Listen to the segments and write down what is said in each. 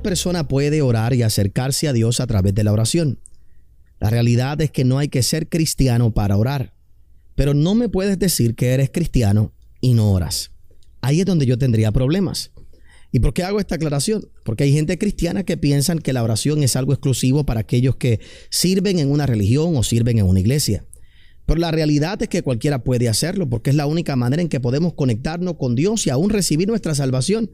persona puede orar y acercarse a Dios a través de la oración. La realidad es que no hay que ser cristiano para orar. Pero no me puedes decir que eres cristiano y no oras. Ahí es donde yo tendría problemas. ¿Y por qué hago esta aclaración? Porque hay gente cristiana que piensan que la oración es algo exclusivo para aquellos que sirven en una religión o sirven en una iglesia. Pero la realidad es que cualquiera puede hacerlo porque es la única manera en que podemos conectarnos con Dios y aún recibir nuestra salvación.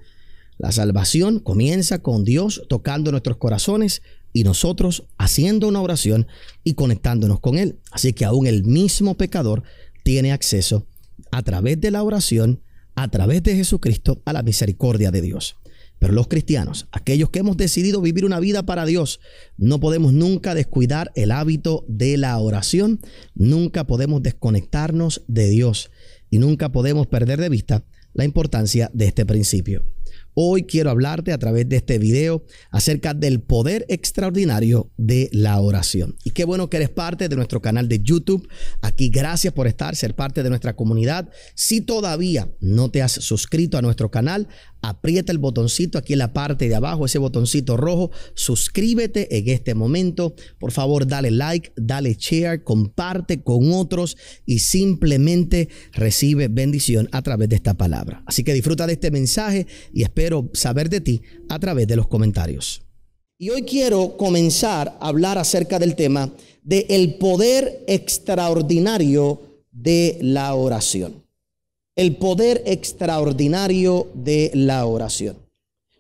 La salvación comienza con Dios tocando nuestros corazones y nosotros haciendo una oración y conectándonos con Él. Así que aún el mismo pecador tiene acceso a través de la oración, a través de Jesucristo, a la misericordia de Dios. Pero los cristianos, aquellos que hemos decidido vivir una vida para Dios, no podemos nunca descuidar el hábito de la oración, nunca podemos desconectarnos de Dios y nunca podemos perder de vista la importancia de este principio. Hoy quiero hablarte a través de este video acerca del poder extraordinario de la oración. Y qué bueno que eres parte de nuestro canal de YouTube. Aquí gracias por estar, ser parte de nuestra comunidad. Si todavía no te has suscrito a nuestro canal, aprieta el botoncito aquí en la parte de abajo, ese botoncito rojo, suscríbete en este momento, por favor dale like, dale share, comparte con otros y simplemente recibe bendición a través de esta palabra. Así que disfruta de este mensaje y espero saber de ti a través de los comentarios. Y hoy quiero comenzar a hablar acerca del tema de el poder extraordinario de la oración el poder extraordinario de la oración.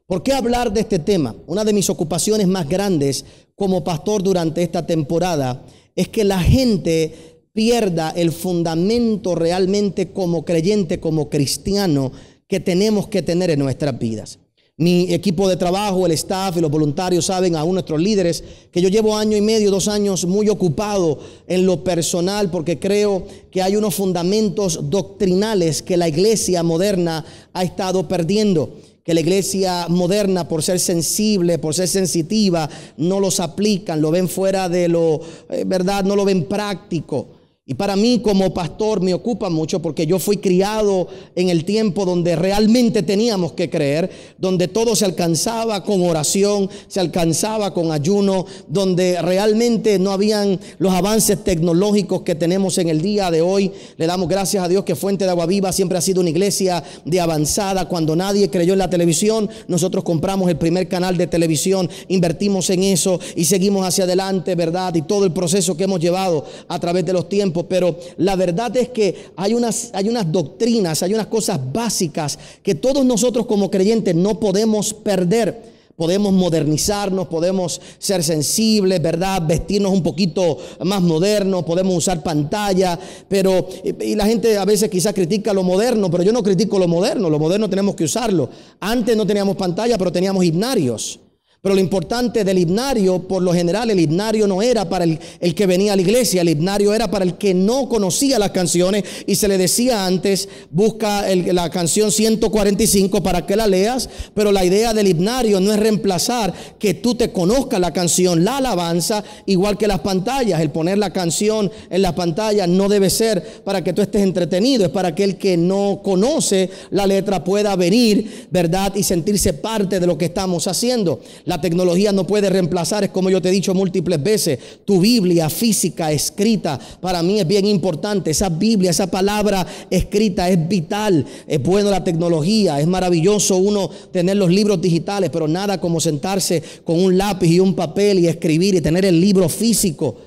¿Por qué hablar de este tema? Una de mis ocupaciones más grandes como pastor durante esta temporada es que la gente pierda el fundamento realmente como creyente, como cristiano que tenemos que tener en nuestras vidas. Mi equipo de trabajo, el staff y los voluntarios saben, aún nuestros líderes, que yo llevo año y medio, dos años muy ocupado en lo personal porque creo que hay unos fundamentos doctrinales que la iglesia moderna ha estado perdiendo que la iglesia moderna, por ser sensible, por ser sensitiva, no los aplican, lo ven fuera de lo, eh, ¿verdad? No lo ven práctico. Y para mí como pastor me ocupa mucho porque yo fui criado en el tiempo donde realmente teníamos que creer, donde todo se alcanzaba con oración, se alcanzaba con ayuno, donde realmente no habían los avances tecnológicos que tenemos en el día de hoy. Le damos gracias a Dios que Fuente de Agua Viva siempre ha sido una iglesia de avanzada. Cuando nadie creyó en la televisión, nosotros compramos el primer canal de televisión, invertimos en eso y seguimos hacia adelante, ¿verdad? Y todo el proceso que hemos llevado a través de los tiempos pero la verdad es que hay unas, hay unas doctrinas, hay unas cosas básicas que todos nosotros como creyentes no podemos perder podemos modernizarnos, podemos ser sensibles, ¿verdad? Vestirnos un poquito más modernos, podemos usar pantalla, pero y la gente a veces quizás critica lo moderno, pero yo no critico lo moderno, lo moderno tenemos que usarlo. Antes no teníamos pantalla, pero teníamos himnarios. Pero lo importante del himnario, por lo general, el himnario no era para el, que venía a la iglesia, el himnario era para el que no conocía las canciones y se le decía antes, busca la canción 145 para que la leas, pero la idea del himnario no es reemplazar que tú te conozcas la canción, la alabanza, igual que las pantallas, el poner la canción en las pantallas no debe ser para que tú estés entretenido, es para que el que no conoce la letra pueda venir, ¿verdad? Y sentirse parte de lo que estamos haciendo. La tecnología no puede reemplazar, es como yo te he dicho múltiples veces, tu Biblia física escrita para mí es bien importante. Esa Biblia, esa palabra escrita es vital. Es bueno la tecnología, es maravilloso uno tener los libros digitales, pero nada como sentarse con un lápiz y un papel y escribir y tener el libro físico.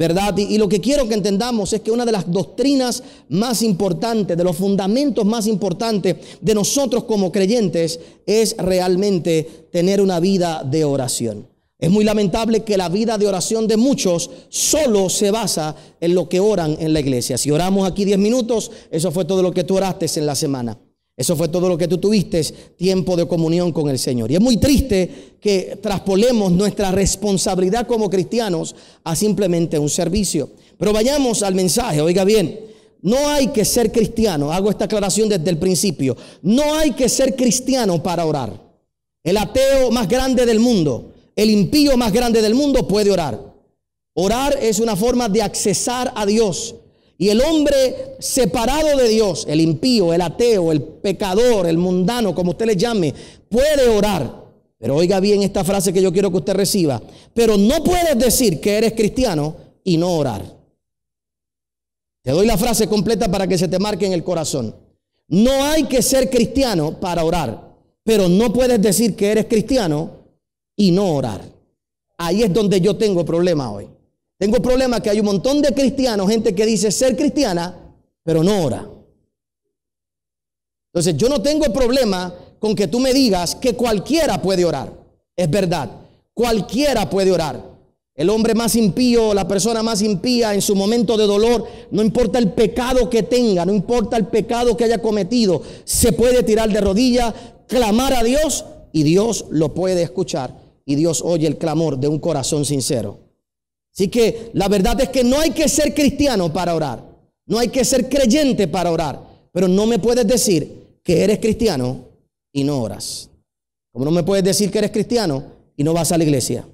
¿verdad? Y, lo que quiero que entendamos es que una de las doctrinas más importantes, de los fundamentos más importantes de nosotros como creyentes, es realmente tener una vida de oración. Es muy lamentable que la vida de oración de muchos solo se basa en lo que oran en la iglesia. Si oramos aquí 10 minutos, eso fue todo lo que tú oraste en la semana. Eso fue todo lo que tú tuviste, tiempo de comunión con el Señor. Y es muy triste que traspolemos nuestra responsabilidad como cristianos a simplemente un servicio. Pero vayamos al mensaje, oiga bien. No hay que ser cristiano, hago esta aclaración desde el principio. No hay que ser cristiano para orar. El ateo más grande del mundo, el impío más grande del mundo puede orar. Orar es una forma de accesar a Dios, y el hombre separado de Dios, el impío, el ateo, el pecador, el mundano, como usted le llame, puede orar. Pero oiga bien esta frase que yo quiero que usted reciba. Pero no puedes decir que eres cristiano y no orar. Te doy la frase completa para que se te marque en el corazón. No hay que ser cristiano para orar, pero no puedes decir que eres cristiano y no orar. Ahí es donde yo tengo problema hoy. Tengo problema que hay un montón de cristianos, gente que dice ser cristiana, pero no ora. Entonces, yo no tengo problema con que tú me digas que cualquiera puede orar. Es verdad, cualquiera puede orar. El hombre más impío, la persona más impía en su momento de dolor, no importa el pecado que tenga, no importa el pecado que haya cometido, se puede tirar de rodillas, clamar a Dios y Dios lo puede escuchar y Dios oye el clamor de un corazón sincero. Así que la verdad es que no hay que ser cristiano para orar. No hay que ser creyente para orar. Pero no me puedes decir que eres cristiano y no oras. Como no me puedes decir que eres cristiano y no vas a la iglesia.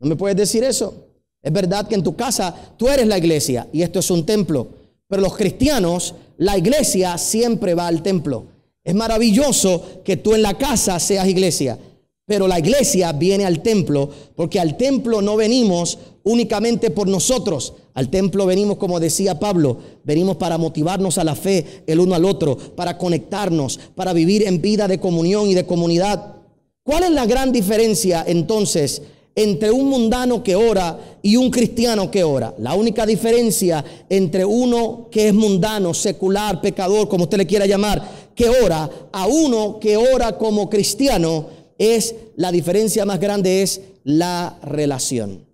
No me puedes decir eso. Es verdad que en tu casa tú eres la iglesia y esto es un templo. Pero los cristianos, la iglesia siempre va al templo. Es maravilloso que tú en la casa seas iglesia. Pero la iglesia viene al templo porque al templo no venimos únicamente por nosotros. Al templo venimos, como decía Pablo, venimos para motivarnos a la fe el uno al otro, para conectarnos, para vivir en vida de comunión y de comunidad. ¿Cuál es la gran diferencia entonces entre un mundano que ora y un cristiano que ora? La única diferencia entre uno que es mundano, secular, pecador, como usted le quiera llamar, que ora, a uno que ora como cristiano, es la diferencia más grande es la relación.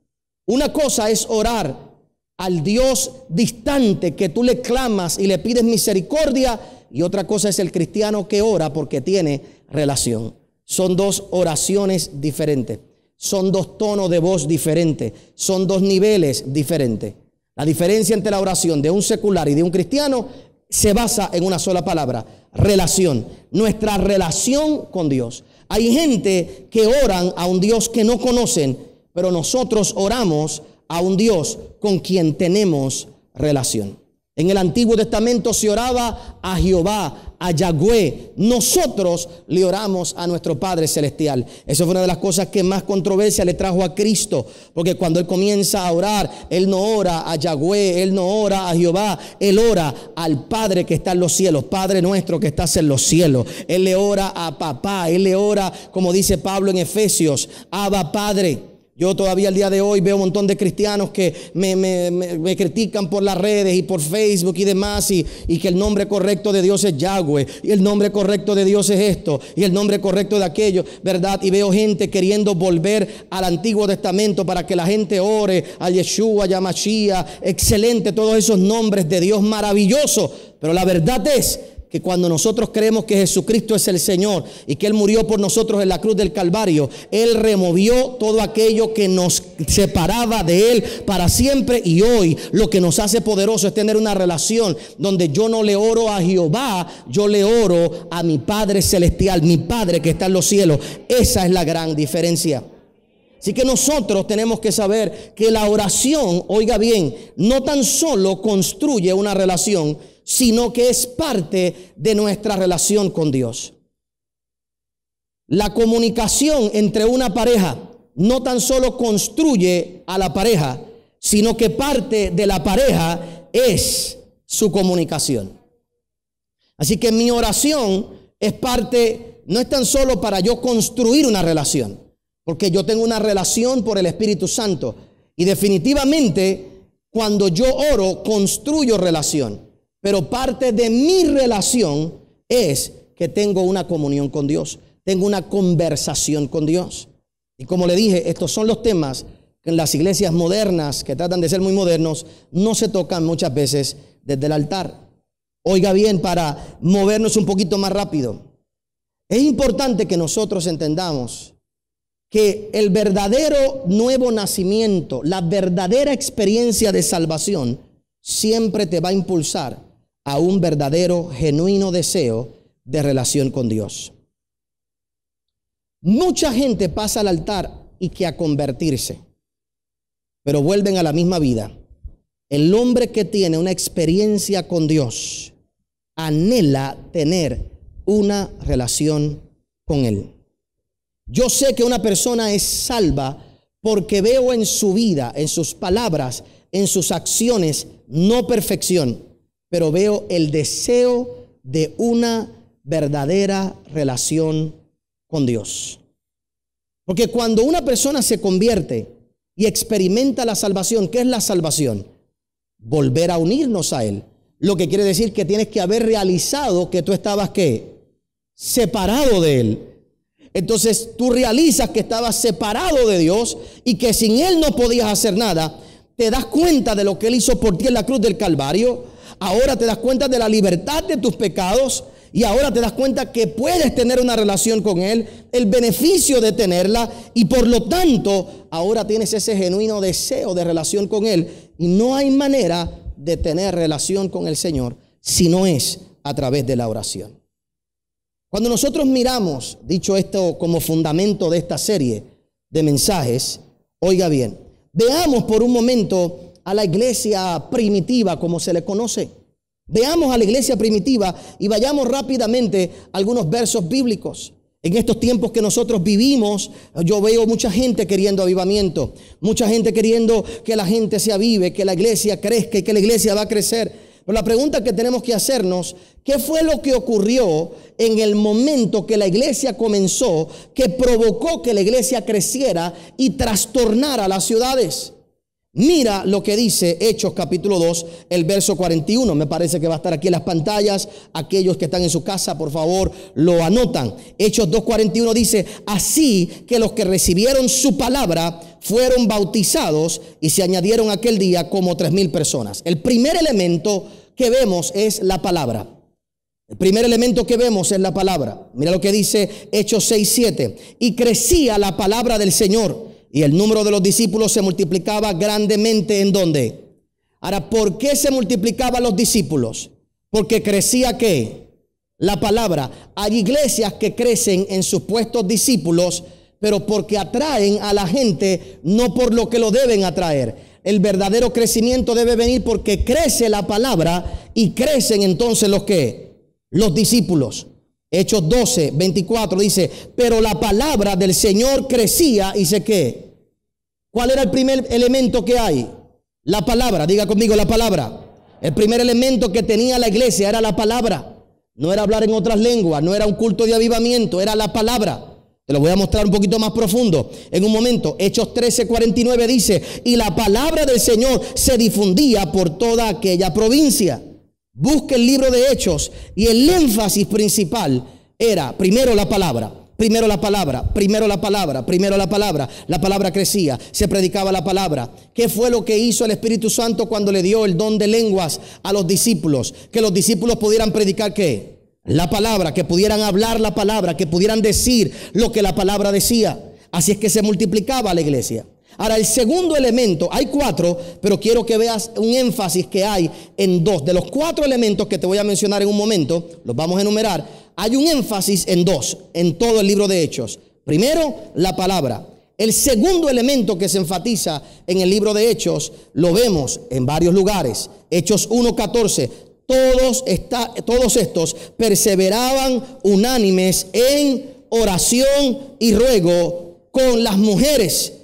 Una cosa es orar al Dios distante que tú le clamas y le pides misericordia y otra cosa es el cristiano que ora porque tiene relación. Son dos oraciones diferentes, son dos tonos de voz diferentes, son dos niveles diferentes. La diferencia entre la oración de un secular y de un cristiano se basa en una sola palabra, relación, nuestra relación con Dios. Hay gente que oran a un Dios que no conocen pero nosotros oramos a un Dios con quien tenemos relación. En el Antiguo Testamento se oraba a Jehová, a Yahweh. Nosotros le oramos a nuestro Padre Celestial. Eso fue una de las cosas que más controversia le trajo a Cristo. Porque cuando Él comienza a orar, Él no ora a Yahweh, Él no ora a Jehová, Él ora al Padre que está en los cielos, Padre nuestro que estás en los cielos. Él le ora a papá, Él le ora, como dice Pablo en Efesios, Abba Padre. Yo todavía al día de hoy veo un montón de cristianos que me, critican por las redes y por Facebook y demás y, que el nombre correcto de Dios es Yahweh y el nombre correcto de Dios es esto y el nombre correcto de aquello, ¿verdad? Y veo gente queriendo volver al Antiguo Testamento para que la gente ore a Yeshua, a Yamashia, excelente, todos esos nombres de Dios maravilloso. Pero la verdad es que cuando nosotros creemos que Jesucristo es el Señor y que Él murió por nosotros en la cruz del Calvario, Él removió todo aquello que nos separaba de Él para siempre y hoy lo que nos hace poderoso es tener una relación donde yo no le oro a Jehová, yo le oro a mi Padre Celestial, mi Padre que está en los cielos. Esa es la gran diferencia. Así que nosotros tenemos que saber que la oración, oiga bien, no tan solo construye una relación, sino que es parte de nuestra relación con Dios. La comunicación entre una pareja no tan solo construye a la pareja, sino que parte de la pareja es su comunicación. Así que mi oración es parte, no es tan solo para yo construir una relación, porque yo tengo una relación por el Espíritu Santo. Y definitivamente, cuando yo oro, construyo relación. Pero parte de mi relación es que tengo una comunión con Dios, tengo una conversación con Dios. Y como le dije, estos son los temas que en las iglesias modernas, que tratan de ser muy modernos, no se tocan muchas veces desde el altar. Oiga bien, para movernos un poquito más rápido, es importante que nosotros entendamos que el verdadero nuevo nacimiento, la verdadera experiencia de salvación, siempre te va a impulsar a un verdadero, genuino deseo de relación con Dios. Mucha gente pasa al altar y que a convertirse, pero vuelven a la misma vida. El hombre que tiene una experiencia con Dios anhela tener una relación con Él. Yo sé que una persona es salva porque veo en su vida, en sus palabras, en sus acciones, no perfección, pero veo el deseo de una verdadera relación con Dios. Porque cuando una persona se convierte y experimenta la salvación, ¿qué es la salvación? Volver a unirnos a Él. Lo que quiere decir que tienes que haber realizado que tú estabas qué? Separado de Él. Entonces tú realizas que estabas separado de Dios y que sin Él no podías hacer nada. Te das cuenta de lo que Él hizo por ti en la cruz del Calvario ahora te das cuenta de la libertad de tus pecados y ahora te das cuenta que puedes tener una relación con Él, el beneficio de tenerla y por lo tanto ahora tienes ese genuino deseo de relación con Él y no hay manera de tener relación con el Señor si no es a través de la oración. Cuando nosotros miramos, dicho esto como fundamento de esta serie de mensajes, oiga bien, veamos por un momento a la iglesia primitiva, como se le conoce. Veamos a la iglesia primitiva y vayamos rápidamente a algunos versos bíblicos. En estos tiempos que nosotros vivimos, yo veo mucha gente queriendo avivamiento, mucha gente queriendo que la gente se avive, que la iglesia crezca y que la iglesia va a crecer. Pero la pregunta que tenemos que hacernos, ¿qué fue lo que ocurrió en el momento que la iglesia comenzó, que provocó que la iglesia creciera y trastornara las ciudades? Mira lo que dice Hechos capítulo 2, el verso 41. Me parece que va a estar aquí en las pantallas. Aquellos que están en su casa, por favor, lo anotan. Hechos 41 dice, así que los que recibieron su palabra fueron bautizados y se añadieron aquel día como tres mil personas. El primer elemento que vemos es la palabra. El primer elemento que vemos es la palabra. Mira lo que dice Hechos 7, Y crecía la palabra del Señor y el número de los discípulos se multiplicaba grandemente en donde. Ahora, ¿por qué se multiplicaban los discípulos? Porque crecía que la palabra. Hay iglesias que crecen en supuestos discípulos, pero porque atraen a la gente, no por lo que lo deben atraer. El verdadero crecimiento debe venir porque crece la palabra y crecen entonces los que? Los discípulos. Hechos 12, 24 dice, pero la palabra del Señor crecía y sé qué. ¿Cuál era el primer elemento que hay? La palabra, diga conmigo la palabra. El primer elemento que tenía la iglesia era la palabra. No era hablar en otras lenguas, no era un culto de avivamiento, era la palabra. Te lo voy a mostrar un poquito más profundo en un momento. Hechos 13, 49 dice, y la palabra del Señor se difundía por toda aquella provincia. Busque el libro de Hechos y el énfasis principal era primero la palabra. Primero la palabra, primero la palabra, primero la palabra. La palabra crecía, se predicaba la palabra. ¿Qué fue lo que hizo el Espíritu Santo cuando le dio el don de lenguas a los discípulos? Que los discípulos pudieran predicar qué? La palabra, que pudieran hablar la palabra, que pudieran decir lo que la palabra decía. Así es que se multiplicaba la iglesia. Ahora, el segundo elemento, hay cuatro, pero quiero que veas un énfasis que hay en dos. De los cuatro elementos que te voy a mencionar en un momento, los vamos a enumerar, hay un énfasis en dos, en todo el libro de Hechos. Primero, la palabra. El segundo elemento que se enfatiza en el libro de Hechos lo vemos en varios lugares. Hechos 1.14, todos, todos estos perseveraban unánimes en oración y ruego con las mujeres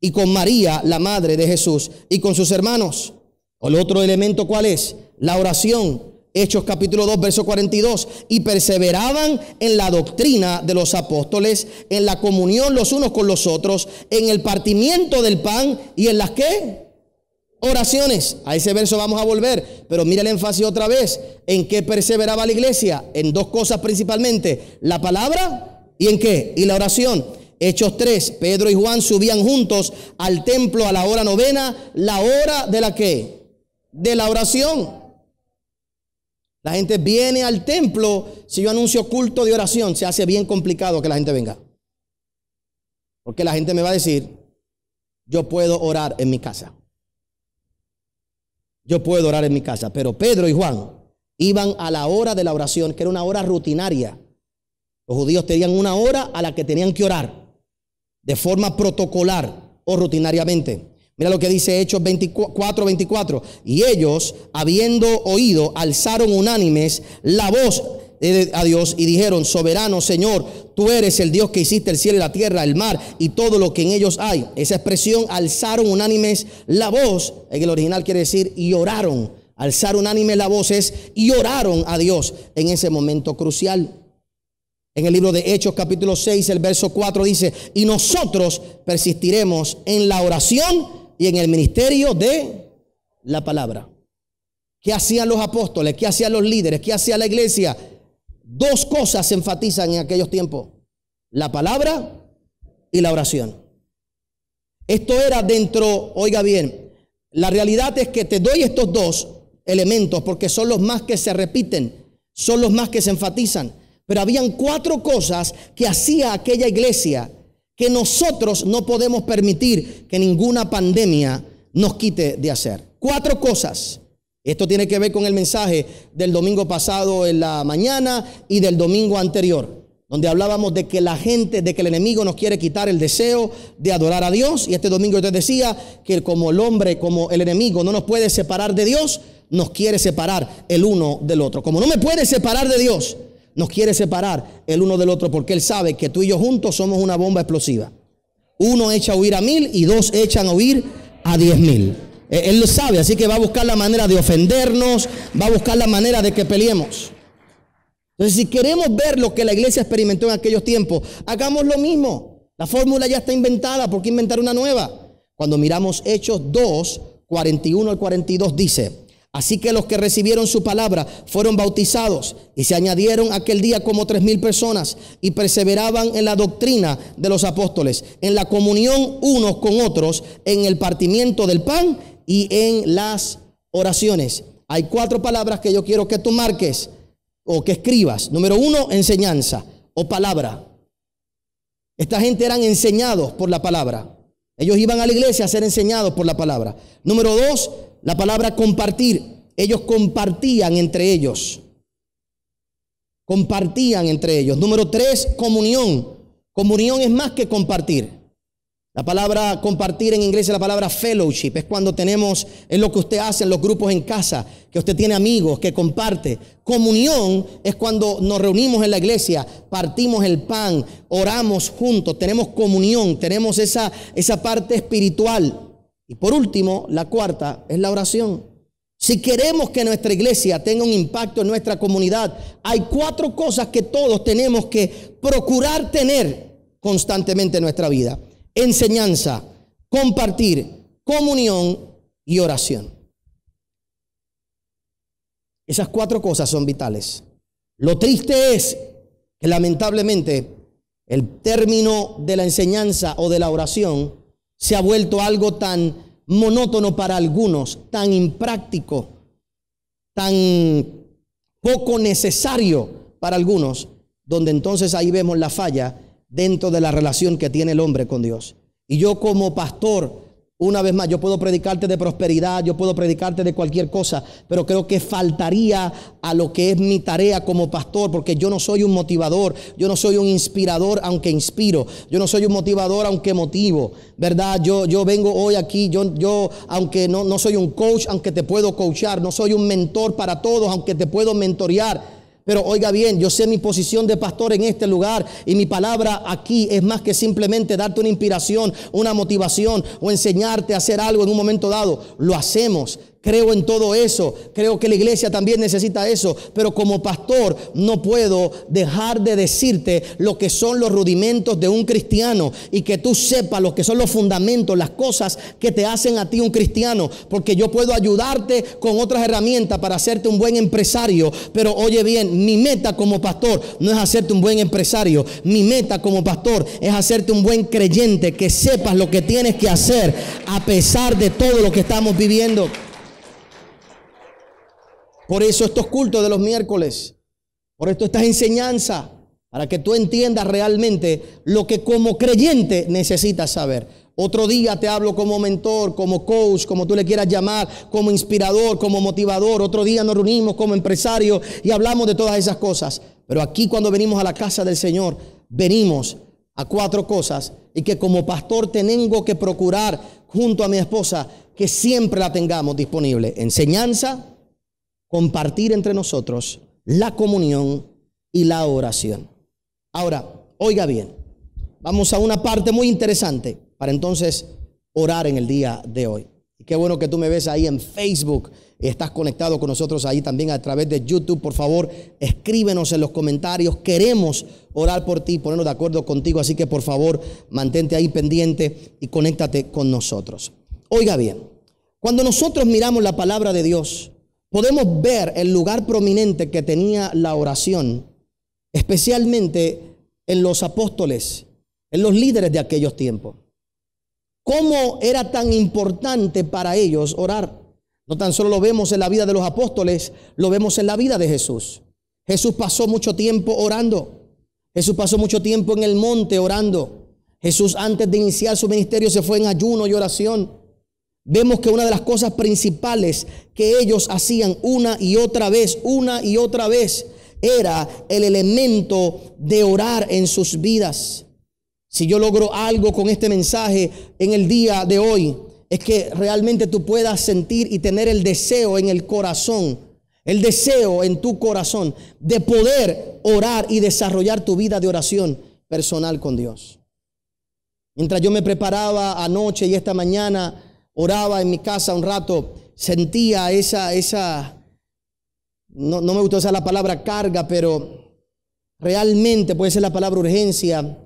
y con María, la madre de Jesús, y con sus hermanos. El otro elemento, ¿cuál es? La oración. Hechos capítulo 2, verso 42. Y perseveraban en la doctrina de los apóstoles, en la comunión los unos con los otros, en el partimiento del pan y en las qué? Oraciones. A ese verso vamos a volver. Pero mira el énfasis otra vez. ¿En qué perseveraba la iglesia? En dos cosas principalmente. La palabra y en qué? Y la oración. Hechos 3, Pedro y Juan subían juntos al templo a la hora novena, la hora de la que? De la oración. La gente viene al templo, si yo anuncio culto de oración, se hace bien complicado que la gente venga. Porque la gente me va a decir, yo puedo orar en mi casa. Yo puedo orar en mi casa, pero Pedro y Juan iban a la hora de la oración, que era una hora rutinaria. Los judíos tenían una hora a la que tenían que orar de forma protocolar o rutinariamente. Mira lo que dice Hechos 24, 24. Y ellos, habiendo oído, alzaron unánimes la voz eh, a Dios y dijeron, soberano Señor, tú eres el Dios que hiciste el cielo y la tierra, el mar y todo lo que en ellos hay. Esa expresión, alzaron unánimes la voz, en el original quiere decir, y oraron. Alzar unánime la voz es, y oraron a Dios en ese momento crucial. En el libro de Hechos capítulo 6, el verso 4 dice, y nosotros persistiremos en la oración y en el ministerio de la palabra. ¿Qué hacían los apóstoles? ¿Qué hacían los líderes? ¿Qué hacía la iglesia? Dos cosas se enfatizan en aquellos tiempos. La palabra y la oración. Esto era dentro, oiga bien, la realidad es que te doy estos dos elementos porque son los más que se repiten, son los más que se enfatizan. Pero habían cuatro cosas que hacía aquella iglesia que nosotros no podemos permitir que ninguna pandemia nos quite de hacer. Cuatro cosas. Esto tiene que ver con el mensaje del domingo pasado en la mañana y del domingo anterior, donde hablábamos de que la gente, de que el enemigo nos quiere quitar el deseo de adorar a Dios. Y este domingo yo te decía que como el hombre, como el enemigo no nos puede separar de Dios, nos quiere separar el uno del otro. Como no me puede separar de Dios, nos quiere separar el uno del otro porque Él sabe que tú y yo juntos somos una bomba explosiva. Uno echa a huir a mil y dos echan a huir a diez mil. Eh, él lo sabe, así que va a buscar la manera de ofendernos, va a buscar la manera de que peleemos. Entonces, si queremos ver lo que la iglesia experimentó en aquellos tiempos, hagamos lo mismo. La fórmula ya está inventada, ¿por qué inventar una nueva? Cuando miramos Hechos 2, 41 al 42 dice, Así que los que recibieron su palabra fueron bautizados y se añadieron aquel día como tres mil personas y perseveraban en la doctrina de los apóstoles, en la comunión unos con otros, en el partimiento del pan y en las oraciones. Hay cuatro palabras que yo quiero que tú marques o que escribas. Número uno, enseñanza o palabra. Esta gente eran enseñados por la palabra. Ellos iban a la iglesia a ser enseñados por la palabra. Número dos, la palabra compartir, ellos compartían entre ellos. Compartían entre ellos. Número tres, comunión. Comunión es más que compartir. La palabra compartir en inglés es la palabra fellowship. Es cuando tenemos, es lo que usted hace en los grupos en casa, que usted tiene amigos, que comparte. Comunión es cuando nos reunimos en la iglesia, partimos el pan, oramos juntos, tenemos comunión, tenemos esa, esa parte espiritual. Y por último, la cuarta es la oración. Si queremos que nuestra iglesia tenga un impacto en nuestra comunidad, hay cuatro cosas que todos tenemos que procurar tener constantemente en nuestra vida. Enseñanza, compartir, comunión y oración. Esas cuatro cosas son vitales. Lo triste es que lamentablemente el término de la enseñanza o de la oración se ha vuelto algo tan monótono para algunos, tan impráctico, tan poco necesario para algunos, donde entonces ahí vemos la falla dentro de la relación que tiene el hombre con Dios. Y yo como pastor una vez más, yo puedo predicarte de prosperidad, yo puedo predicarte de cualquier cosa, pero creo que faltaría a lo que es mi tarea como pastor, porque yo no soy un motivador, yo no soy un inspirador aunque inspiro, yo no soy un motivador aunque motivo, ¿verdad? Yo, yo vengo hoy aquí, yo, yo aunque no, no soy un coach, aunque te puedo coachar, no soy un mentor para todos, aunque te puedo mentorear. Pero oiga bien, yo sé mi posición de pastor en este lugar y mi palabra aquí es más que simplemente darte una inspiración, una motivación o enseñarte a hacer algo en un momento dado. Lo hacemos Creo en todo eso, creo que la iglesia también necesita eso, pero como pastor no puedo dejar de decirte lo que son los rudimentos de un cristiano y que tú sepas lo que son los fundamentos, las cosas que te hacen a ti un cristiano, porque yo puedo ayudarte con otras herramientas para hacerte un buen empresario, pero oye bien, mi meta como pastor no es hacerte un buen empresario, mi meta como pastor es hacerte un buen creyente, que sepas lo que tienes que hacer a pesar de todo lo que estamos viviendo. Por eso estos cultos de los miércoles, por esto estas enseñanzas, para que tú entiendas realmente lo que como creyente necesitas saber. Otro día te hablo como mentor, como coach, como tú le quieras llamar, como inspirador, como motivador. Otro día nos reunimos como empresario y hablamos de todas esas cosas. Pero aquí cuando venimos a la casa del Señor, venimos a cuatro cosas y que como pastor tengo que procurar junto a mi esposa que siempre la tengamos disponible. Enseñanza, compartir entre nosotros la comunión y la oración. Ahora, oiga bien, vamos a una parte muy interesante para entonces orar en el día de hoy. Y qué bueno que tú me ves ahí en Facebook y estás conectado con nosotros ahí también a través de YouTube. Por favor, escríbenos en los comentarios. Queremos orar por ti, ponernos de acuerdo contigo. Así que por favor, mantente ahí pendiente y conéctate con nosotros. Oiga bien, cuando nosotros miramos la palabra de Dios, podemos ver el lugar prominente que tenía la oración, especialmente en los apóstoles, en los líderes de aquellos tiempos. ¿Cómo era tan importante para ellos orar? No tan solo lo vemos en la vida de los apóstoles, lo vemos en la vida de Jesús. Jesús pasó mucho tiempo orando. Jesús pasó mucho tiempo en el monte orando. Jesús antes de iniciar su ministerio se fue en ayuno y oración vemos que una de las cosas principales que ellos hacían una y otra vez, una y otra vez, era el elemento de orar en sus vidas. Si yo logro algo con este mensaje en el día de hoy, es que realmente tú puedas sentir y tener el deseo en el corazón, el deseo en tu corazón de poder orar y desarrollar tu vida de oración personal con Dios. Mientras yo me preparaba anoche y esta mañana, oraba en mi casa un rato, sentía esa, esa, no, me gusta usar la palabra carga, pero realmente puede ser la palabra urgencia,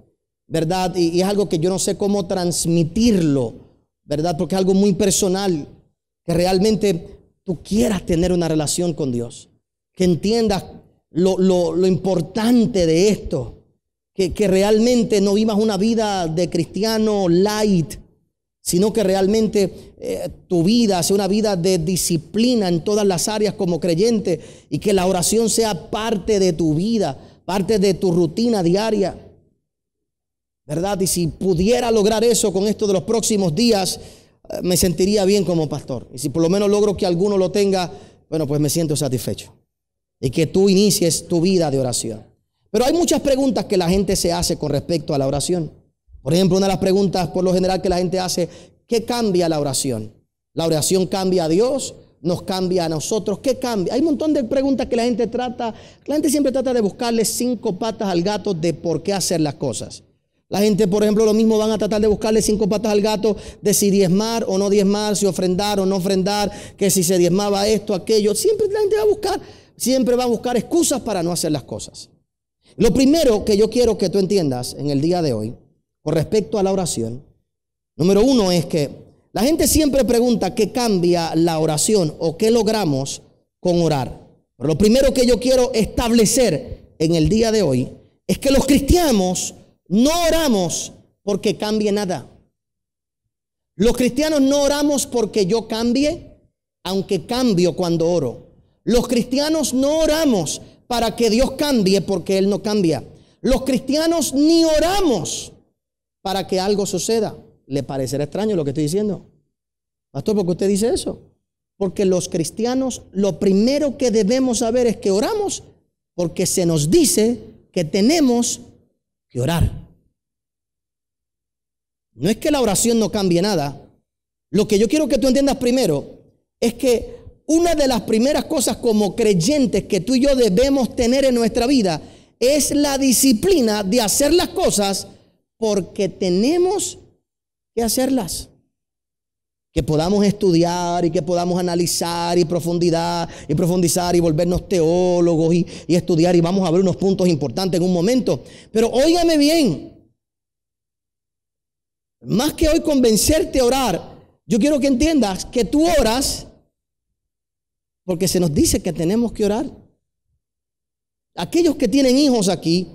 ¿verdad? Y, es algo que yo no sé cómo transmitirlo, ¿verdad? Porque es algo muy personal, que realmente tú quieras tener una relación con Dios, que entiendas lo, importante de esto, que, que realmente no vivas una vida de cristiano light, sino que realmente eh, tu vida sea una vida de disciplina en todas las áreas como creyente y que la oración sea parte de tu vida, parte de tu rutina diaria. ¿Verdad? Y si pudiera lograr eso con esto de los próximos días, eh, me sentiría bien como pastor. Y si por lo menos logro que alguno lo tenga, bueno, pues me siento satisfecho. Y que tú inicies tu vida de oración. Pero hay muchas preguntas que la gente se hace con respecto a la oración. Por ejemplo, una de las preguntas por lo general que la gente hace, ¿qué cambia la oración? ¿La oración cambia a Dios? ¿Nos cambia a nosotros? ¿Qué cambia? Hay un montón de preguntas que la gente trata, la gente siempre trata de buscarle cinco patas al gato de por qué hacer las cosas. La gente, por ejemplo, lo mismo van a tratar de buscarle cinco patas al gato de si diezmar o no diezmar, si ofrendar o no ofrendar, que si se diezmaba esto, aquello. Siempre la gente va a buscar, siempre va a buscar excusas para no hacer las cosas. Lo primero que yo quiero que tú entiendas en el día de hoy con respecto a la oración, número uno es que la gente siempre pregunta qué cambia la oración o qué logramos con orar. lo primero que yo quiero establecer en el día de hoy es que los cristianos no oramos porque cambie nada. Los cristianos no oramos porque yo cambie, aunque cambio cuando oro. Los cristianos no oramos para que Dios cambie porque Él no cambia. Los cristianos ni oramos para que algo suceda. ¿Le parecerá extraño lo que estoy diciendo? Pastor, ¿por qué usted dice eso? Porque los cristianos lo primero que debemos saber es que oramos porque se nos dice que tenemos que orar. No es que la oración no cambie nada. Lo que yo quiero que tú entiendas primero es que una de las primeras cosas como creyentes que tú y yo debemos tener en nuestra vida es la disciplina de hacer las cosas porque tenemos que hacerlas. Que podamos estudiar y que podamos analizar y profundidad y profundizar y volvernos teólogos y, estudiar y vamos a ver unos puntos importantes en un momento. Pero óigame bien, más que hoy convencerte a orar, yo quiero que entiendas que tú oras porque se nos dice que tenemos que orar. Aquellos que tienen hijos aquí,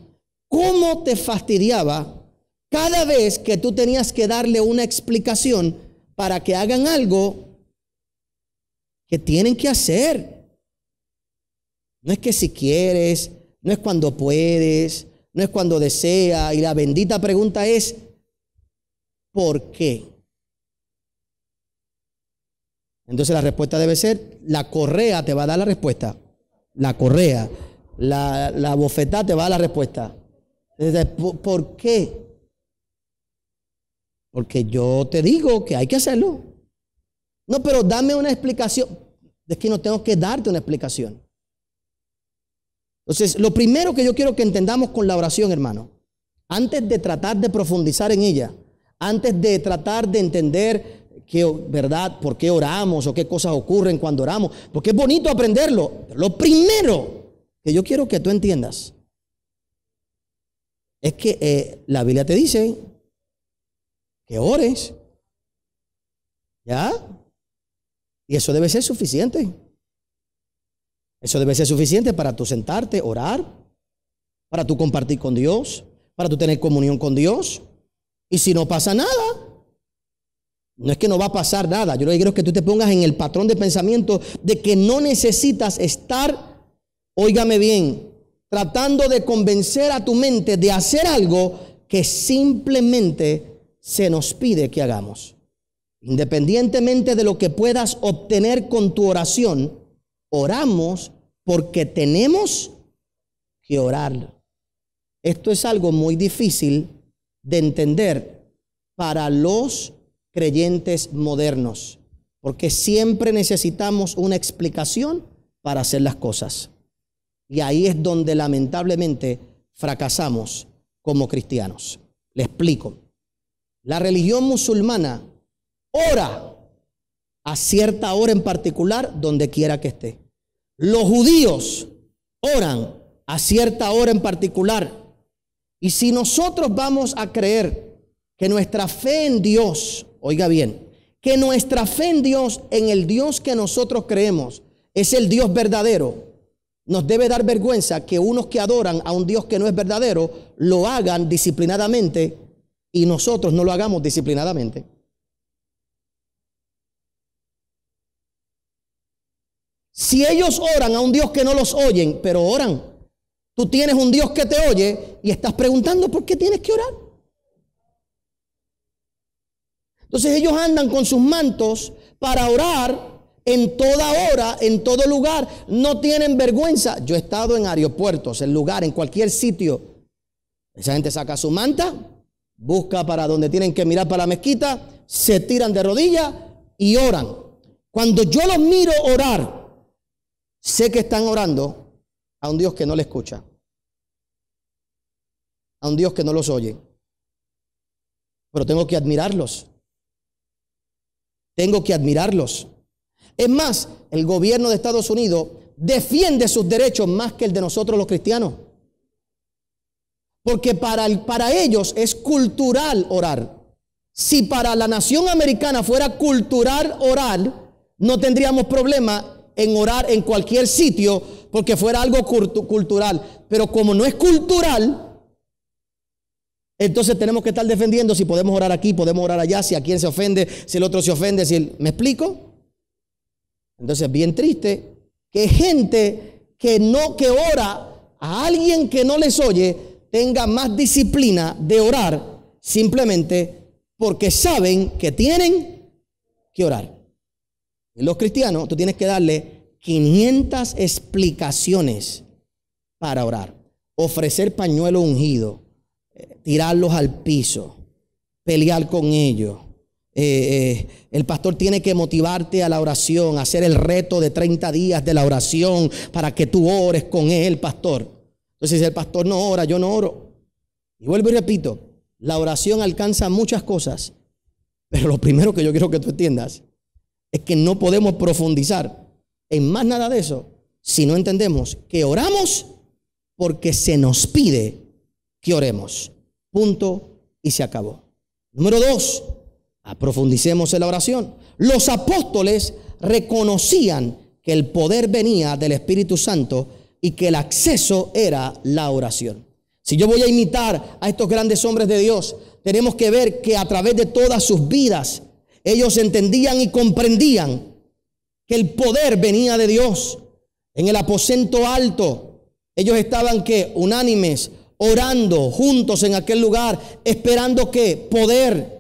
¿cómo te fastidiaba cada vez que tú tenías que darle una explicación para que hagan algo que tienen que hacer. No es que si quieres, no es cuando puedes, no es cuando desea. Y la bendita pregunta es, ¿por qué? Entonces la respuesta debe ser, la correa te va a dar la respuesta. La correa, la, la bofetada te va a dar la respuesta. Entonces, ¿por qué? Porque yo te digo que hay que hacerlo. No, pero dame una explicación. Es que no tengo que darte una explicación. Entonces, lo primero que yo quiero que entendamos con la oración, hermano, antes de tratar de profundizar en ella, antes de tratar de entender qué, ¿verdad? ¿Por qué oramos o qué cosas ocurren cuando oramos? Porque es bonito aprenderlo. lo primero que yo quiero que tú entiendas es que eh, la Biblia te dice que ores. ¿Ya? Y eso debe ser suficiente. Eso debe ser suficiente para tú sentarte, orar, para tú compartir con Dios, para tú tener comunión con Dios. Y si no pasa nada, no es que no va a pasar nada. Yo lo que quiero es que tú te pongas en el patrón de pensamiento de que no necesitas estar, óigame bien, tratando de convencer a tu mente de hacer algo que simplemente se nos pide que hagamos. Independientemente de lo que puedas obtener con tu oración, oramos porque tenemos que orar. Esto es algo muy difícil de entender para los creyentes modernos, porque siempre necesitamos una explicación para hacer las cosas. Y ahí es donde lamentablemente fracasamos como cristianos. Le explico la religión musulmana ora a cierta hora en particular, donde quiera que esté. Los judíos oran a cierta hora en particular. Y si nosotros vamos a creer que nuestra fe en Dios, oiga bien, que nuestra fe en Dios, en el Dios que nosotros creemos, es el Dios verdadero, nos debe dar vergüenza que unos que adoran a un Dios que no es verdadero lo hagan disciplinadamente y nosotros no lo hagamos disciplinadamente. Si ellos oran a un Dios que no los oyen, pero oran, tú tienes un Dios que te oye y estás preguntando por qué tienes que orar. Entonces ellos andan con sus mantos para orar en toda hora, en todo lugar. No tienen vergüenza. Yo he estado en aeropuertos, en lugar, en cualquier sitio. Esa gente saca su manta, busca para donde tienen que mirar para la mezquita, se tiran de rodillas y oran. Cuando yo los miro orar, sé que están orando a un Dios que no le escucha, a un Dios que no los oye. Pero tengo que admirarlos. Tengo que admirarlos. Es más, el gobierno de Estados Unidos defiende sus derechos más que el de nosotros los cristianos. Porque para, para ellos es cultural orar. Si para la nación americana fuera cultural orar, no tendríamos problema en orar en cualquier sitio porque fuera algo cultural. Pero como no es cultural, entonces tenemos que estar defendiendo si podemos orar aquí, podemos orar allá, si a quién se ofende, si el otro se ofende, si ¿Me explico? Entonces, bien triste que gente que no, que ora a alguien que no les oye, tenga más disciplina de orar simplemente porque saben que tienen que orar. los cristianos, tú tienes que darle 500 explicaciones para orar. Ofrecer pañuelo ungido, eh, tirarlos al piso, pelear con ellos. Eh, eh, el pastor tiene que motivarte a la oración, hacer el reto de 30 días de la oración para que tú ores con él, pastor. Entonces el pastor no ora, yo no oro. Y vuelvo y repito, la oración alcanza muchas cosas, pero lo primero que yo quiero que tú entiendas es que no podemos profundizar en más nada de eso si no entendemos que oramos porque se nos pide que oremos. Punto y se acabó. Número dos, Aprofundicemos en la oración. Los apóstoles reconocían que el poder venía del Espíritu Santo y que el acceso era la oración. Si yo voy a imitar a estos grandes hombres de Dios, tenemos que ver que a través de todas sus vidas ellos entendían y comprendían que el poder venía de Dios. En el aposento alto, ellos estaban que unánimes, orando juntos en aquel lugar, esperando que poder.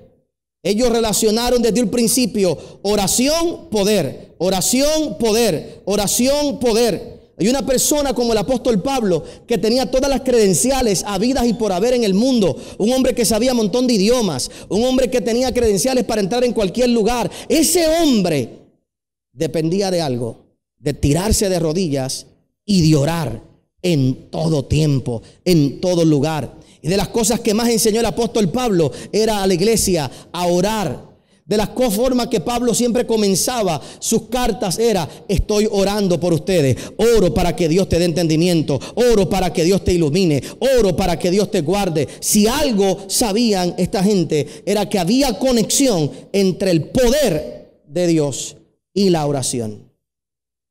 Ellos relacionaron desde el principio oración, poder, oración, poder, oración, poder. Hay una persona como el apóstol Pablo que tenía todas las credenciales habidas y por haber en el mundo. Un hombre que sabía un montón de idiomas. Un hombre que tenía credenciales para entrar en cualquier lugar. Ese hombre dependía de algo, de tirarse de rodillas y de orar en todo tiempo, en todo lugar. Y de las cosas que más enseñó el apóstol Pablo era a la iglesia a orar de la forma que Pablo siempre comenzaba sus cartas era, estoy orando por ustedes, oro para que Dios te dé entendimiento, oro para que Dios te ilumine, oro para que Dios te guarde. Si algo sabían esta gente era que había conexión entre el poder de Dios y la oración.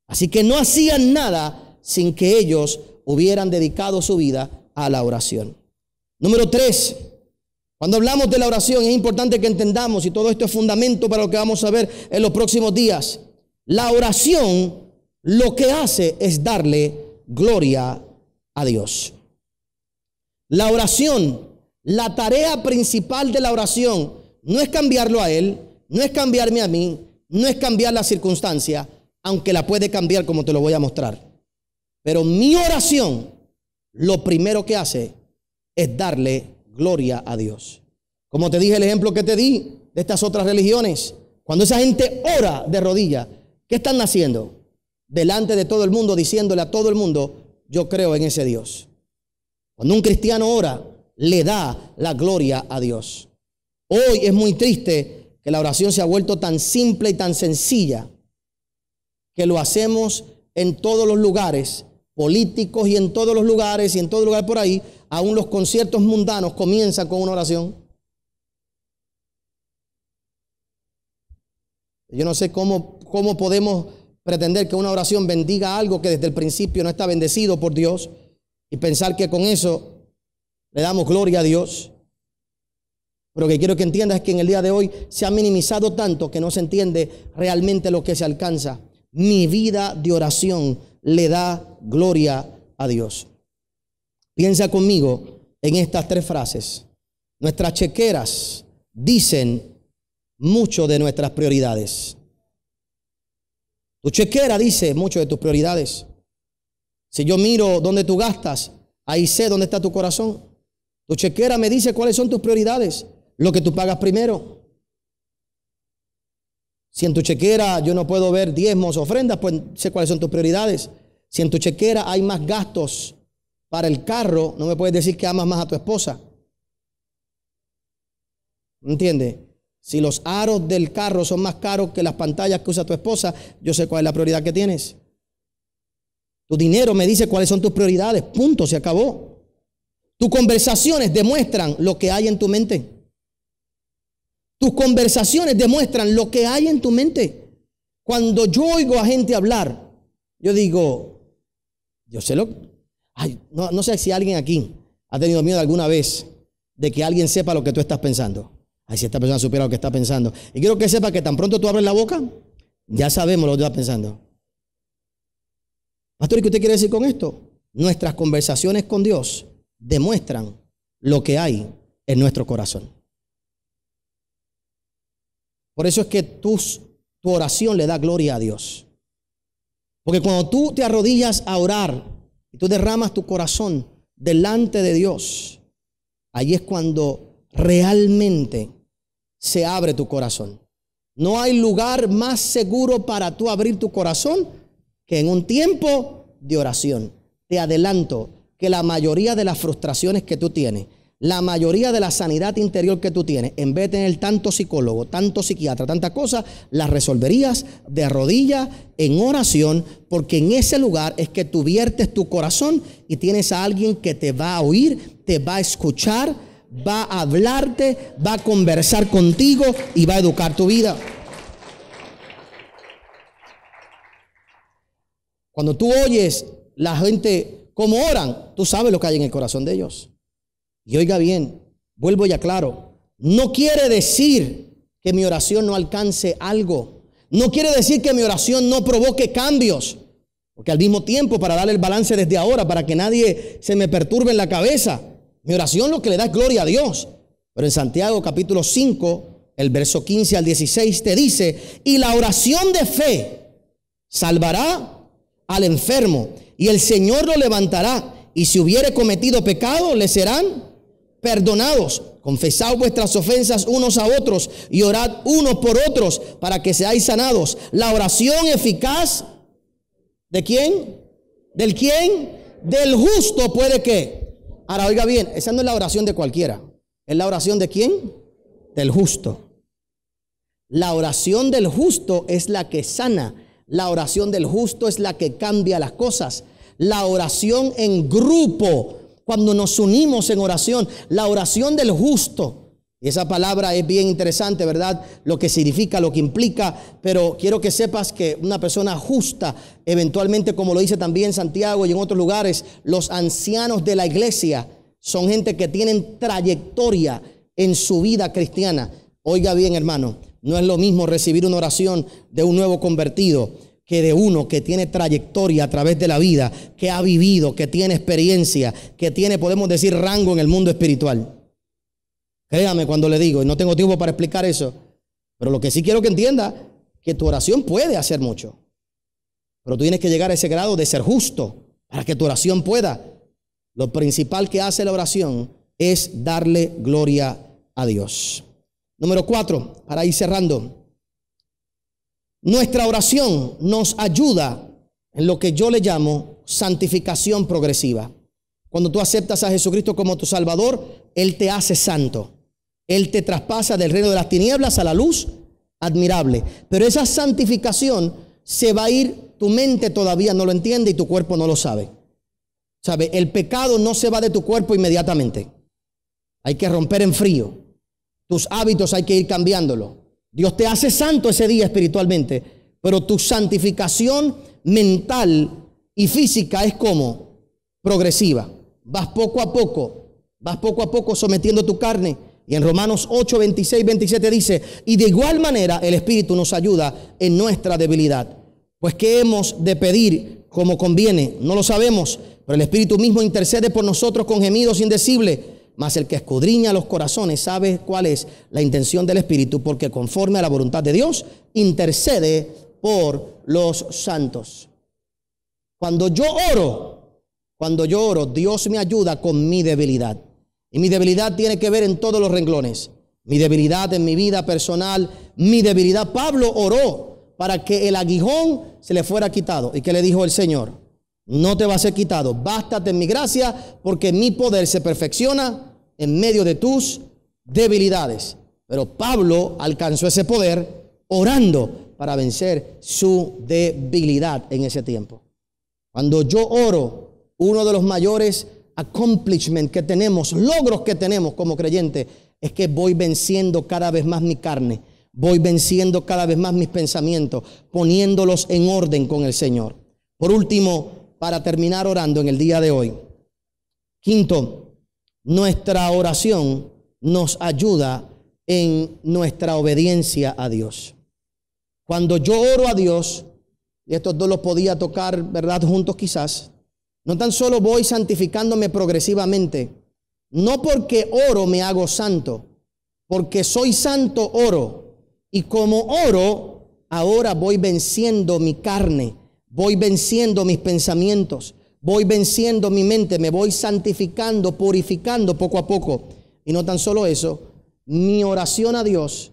Así que no hacían nada sin que ellos hubieran dedicado su vida a la oración. Número tres, cuando hablamos de la oración es importante que entendamos, y todo esto es fundamento para lo que vamos a ver en los próximos días, la oración lo que hace es darle gloria a Dios. La oración, la tarea principal de la oración, no es cambiarlo a Él, no es cambiarme a mí, no es cambiar la circunstancia, aunque la puede cambiar como te lo voy a mostrar. Pero mi oración, lo primero que hace es darle Gloria a Dios. Como te dije el ejemplo que te di de estas otras religiones, cuando esa gente ora de rodillas, ¿qué están haciendo? Delante de todo el mundo, diciéndole a todo el mundo, yo creo en ese Dios. Cuando un cristiano ora, le da la gloria a Dios. Hoy es muy triste que la oración se ha vuelto tan simple y tan sencilla que lo hacemos en todos los lugares políticos y en todos los lugares y en todo lugar por ahí, aún los conciertos mundanos comienzan con una oración. Yo no sé cómo, cómo podemos pretender que una oración bendiga algo que desde el principio no está bendecido por Dios y pensar que con eso le damos gloria a Dios. Pero lo que quiero que entiendas es que en el día de hoy se ha minimizado tanto que no se entiende realmente lo que se alcanza. Mi vida de oración le da gloria a Dios. Piensa conmigo en estas tres frases. Nuestras chequeras dicen mucho de nuestras prioridades. Tu chequera dice mucho de tus prioridades. Si yo miro dónde tú gastas, ahí sé dónde está tu corazón. Tu chequera me dice cuáles son tus prioridades, lo que tú pagas primero. Si en tu chequera yo no puedo ver diezmos, ofrendas, pues sé cuáles son tus prioridades. Si en tu chequera hay más gastos para el carro, no me puedes decir que amas más a tu esposa. ¿Entiendes? Si los aros del carro son más caros que las pantallas que usa tu esposa, yo sé cuál es la prioridad que tienes. Tu dinero me dice cuáles son tus prioridades. Punto, se acabó. Tus conversaciones demuestran lo que hay en tu mente. Tus conversaciones demuestran lo que hay en tu mente. Cuando yo oigo a gente hablar, yo digo, yo sé lo, no, sé si alguien aquí ha tenido miedo alguna vez de que alguien sepa lo que tú estás pensando. Ay, si esta persona supiera lo que está pensando. Y quiero que sepa que tan pronto tú abres la boca, ya sabemos lo que tú estás pensando. Pastor, ¿y qué usted quiere decir con esto? Nuestras conversaciones con Dios demuestran lo que hay en nuestro corazón. Por eso es que tu oración le da gloria a Dios. Porque cuando tú te arrodillas a orar tú derramas tu corazón delante de Dios, ahí es cuando realmente se abre tu corazón. No hay lugar más seguro para tú abrir tu corazón que en un tiempo de oración. Te adelanto que la mayoría de las frustraciones que tú tienes, la mayoría de la sanidad interior que tú tienes, en vez de tener tanto psicólogo, tanto psiquiatra, tantas cosas, las resolverías de rodillas en oración, porque en ese lugar es que tú viertes tu corazón y tienes a alguien que te va a oír, te va a escuchar, va a hablarte, va a conversar contigo y va a educar tu vida. Cuando tú oyes la gente como oran, tú sabes lo que hay en el corazón de ellos. Y oiga bien, vuelvo ya claro no quiere decir que mi oración no alcance algo. No quiere decir que mi oración no provoque cambios. Porque al mismo tiempo, para darle el balance desde ahora, para que nadie se me perturbe en la cabeza, mi oración lo que le da es gloria a Dios. Pero en Santiago capítulo 5, el verso 15 al 16 te dice, y la oración de fe salvará al enfermo, y el Señor lo levantará, y si hubiere cometido pecado, le serán perdonados. Confesad vuestras ofensas unos a otros y orad unos por otros para que seáis sanados. La oración eficaz de quién? ¿Del quién? Del justo puede que. Ahora oiga bien, esa no es la oración de cualquiera. ¿Es la oración de quién? Del justo. La oración del justo es la que sana. La oración del justo es la que cambia las cosas. La oración en grupo cuando nos unimos en oración, la oración del justo. Y esa palabra es bien interesante, ¿verdad? Lo que significa, lo que implica, pero quiero que sepas que una persona justa, eventualmente, como lo dice también Santiago y en otros lugares, los ancianos de la iglesia son gente que tienen trayectoria en su vida cristiana. Oiga bien, hermano, no es lo mismo recibir una oración de un nuevo convertido que de uno que tiene trayectoria a través de la vida, que ha vivido, que tiene experiencia, que tiene, podemos decir, rango en el mundo espiritual. Créame cuando le digo, y no tengo tiempo para explicar eso, pero lo que sí quiero que entienda, que tu oración puede hacer mucho, pero tú tienes que llegar a ese grado de ser justo para que tu oración pueda. Lo principal que hace la oración es darle gloria a Dios. Número cuatro, para ir cerrando, nuestra oración nos ayuda en lo que yo le llamo santificación progresiva. Cuando tú aceptas a Jesucristo como tu Salvador, Él te hace santo. Él te traspasa del reino de las tinieblas a la luz admirable. Pero esa santificación se va a ir, tu mente todavía no lo entiende y tu cuerpo no lo sabe. ¿Sabe? El pecado no se va de tu cuerpo inmediatamente. Hay que romper en frío. Tus hábitos hay que ir cambiándolo. Dios te hace santo ese día espiritualmente, pero tu santificación mental y física es como progresiva. Vas poco a poco, vas poco a poco sometiendo tu carne. Y en Romanos 8, 26, 27 dice, y de igual manera el Espíritu nos ayuda en nuestra debilidad. Pues ¿qué hemos de pedir como conviene? No lo sabemos, pero el Espíritu mismo intercede por nosotros con gemidos indecibles. Mas el que escudriña los corazones sabe cuál es la intención del Espíritu, porque conforme a la voluntad de Dios, intercede por los santos. Cuando yo oro, cuando yo oro, Dios me ayuda con mi debilidad. Y mi debilidad tiene que ver en todos los renglones. Mi debilidad en mi vida personal, mi debilidad. Pablo oró para que el aguijón se le fuera quitado. ¿Y qué le dijo el Señor? No te va a ser quitado. Bástate en mi gracia porque mi poder se perfecciona en medio de tus debilidades. Pero Pablo alcanzó ese poder orando para vencer su debilidad en ese tiempo. Cuando yo oro, uno de los mayores accomplishments que tenemos, logros que tenemos como creyente, es que voy venciendo cada vez más mi carne, voy venciendo cada vez más mis pensamientos, poniéndolos en orden con el Señor. Por último, para terminar orando en el día de hoy. Quinto, nuestra oración nos ayuda en nuestra obediencia a Dios. Cuando yo oro a Dios, y estos dos los podía tocar, ¿verdad? Juntos quizás, no tan solo voy santificándome progresivamente, no porque oro me hago santo, porque soy santo oro, y como oro, ahora voy venciendo mi carne, voy venciendo mis pensamientos, Voy venciendo mi mente, me voy santificando, purificando poco a poco. Y no tan solo eso, mi oración a Dios,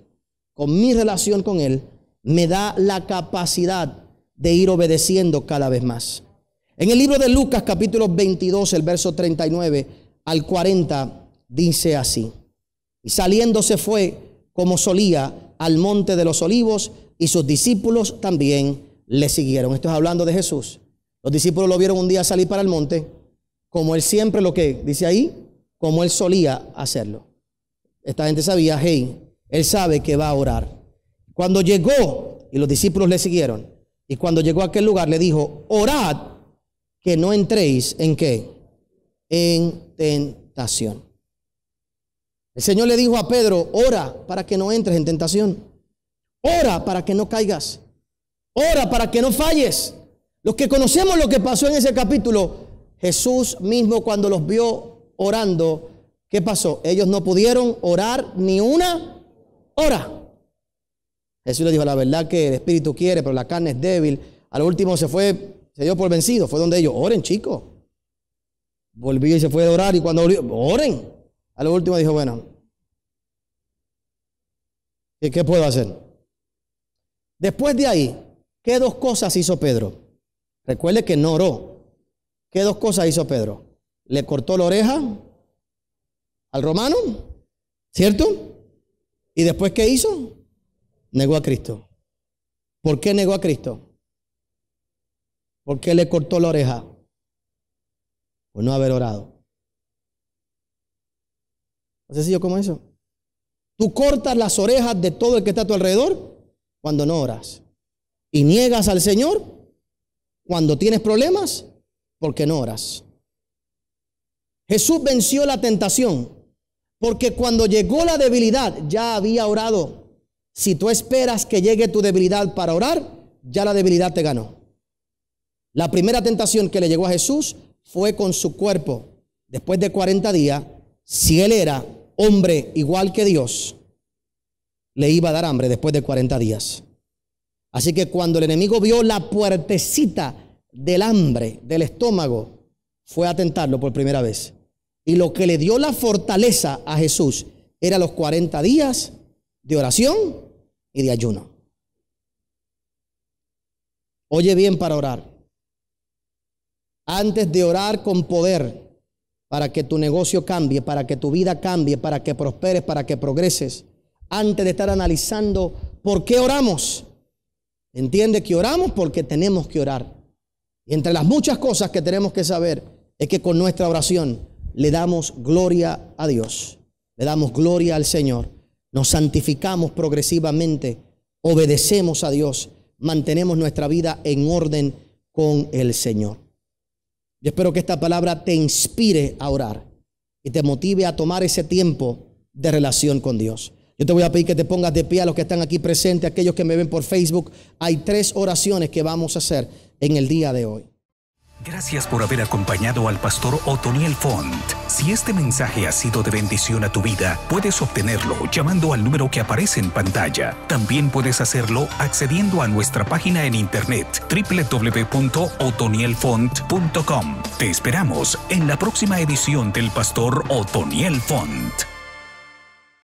con mi relación con Él, me da la capacidad de ir obedeciendo cada vez más. En el libro de Lucas capítulo 22, el verso 39 al 40, dice así. Y saliéndose se fue, como solía, al monte de los olivos y sus discípulos también le siguieron. Esto es hablando de Jesús. Los discípulos lo vieron un día salir para el monte, como él siempre lo que dice ahí, como él solía hacerlo. Esta gente sabía, hey, él sabe que va a orar. Cuando llegó, y los discípulos le siguieron, y cuando llegó a aquel lugar le dijo, orad que no entréis en qué? En tentación. El Señor le dijo a Pedro, ora para que no entres en tentación. Ora para que no caigas. Ora para que no falles. Los que conocemos lo que pasó en ese capítulo, Jesús mismo cuando los vio orando, ¿qué pasó? Ellos no pudieron orar ni una hora. Jesús le dijo, la verdad que el espíritu quiere, pero la carne es débil. Al último se fue, se dio por vencido. Fue donde ellos, oren chicos. Volvió y se fue a orar y cuando volvió, oren. Al último dijo, bueno, ¿y qué puedo hacer? Después de ahí, ¿qué dos cosas hizo Pedro? Recuerde que no oró. ¿Qué dos cosas hizo Pedro? Le cortó la oreja al romano, ¿cierto? ¿Y después qué hizo? Negó a Cristo. ¿Por qué negó a Cristo? ¿Por qué le cortó la oreja? Por no haber orado. ¿No sencillo como eso? Tú cortas las orejas de todo el que está a tu alrededor cuando no oras. Y niegas al Señor cuando tienes problemas, porque no oras. Jesús venció la tentación, porque cuando llegó la debilidad, ya había orado. Si tú esperas que llegue tu debilidad para orar, ya la debilidad te ganó. La primera tentación que le llegó a Jesús fue con su cuerpo. Después de 40 días, si él era hombre igual que Dios, le iba a dar hambre después de 40 días. Así que cuando el enemigo vio la puertecita del hambre, del estómago, fue a atentarlo por primera vez. Y lo que le dio la fortaleza a Jesús era los 40 días de oración y de ayuno. Oye bien para orar. Antes de orar con poder, para que tu negocio cambie, para que tu vida cambie, para que prosperes, para que progreses, antes de estar analizando por qué oramos, Entiende que oramos porque tenemos que orar. Y entre las muchas cosas que tenemos que saber es que con nuestra oración le damos gloria a Dios, le damos gloria al Señor, nos santificamos progresivamente, obedecemos a Dios, mantenemos nuestra vida en orden con el Señor. Yo espero que esta palabra te inspire a orar y te motive a tomar ese tiempo de relación con Dios. Yo te voy a pedir que te pongas de pie a los que están aquí presentes, aquellos que me ven por Facebook. Hay tres oraciones que vamos a hacer en el día de hoy. Gracias por haber acompañado al pastor Otoniel Font. Si este mensaje ha sido de bendición a tu vida, puedes obtenerlo llamando al número que aparece en pantalla. También puedes hacerlo accediendo a nuestra página en internet www.otonielfont.com. Te esperamos en la próxima edición del pastor Otoniel Font.